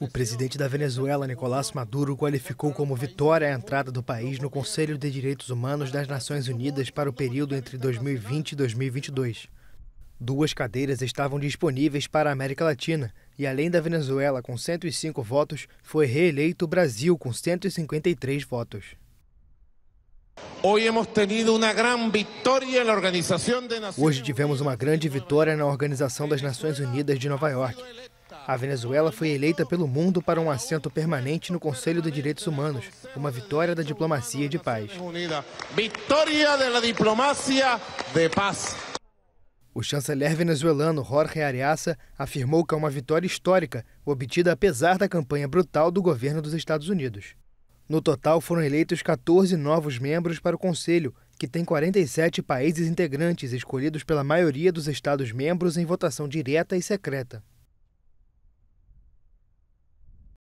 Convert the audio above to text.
O presidente da Venezuela, Nicolás Maduro, qualificou como vitória a entrada do país no Conselho de Direitos Humanos das Nações Unidas para o período entre 2020 e 2022. Duas cadeiras estavam disponíveis para a América Latina, e além da Venezuela com 105 votos, foi reeleito o Brasil com 153 votos. Hoje tivemos uma grande vitória na Organização das Nações Unidas de Nova York. A Venezuela foi eleita pelo mundo para um assento permanente no Conselho de Direitos Humanos, uma vitória da diplomacia de paz. Vitória da diplomacia de paz. O chanceler venezuelano Jorge Ariassa afirmou que é uma vitória histórica, obtida apesar da campanha brutal do governo dos Estados Unidos. No total, foram eleitos 14 novos membros para o Conselho, que tem 47 países integrantes escolhidos pela maioria dos Estados-membros em votação direta e secreta.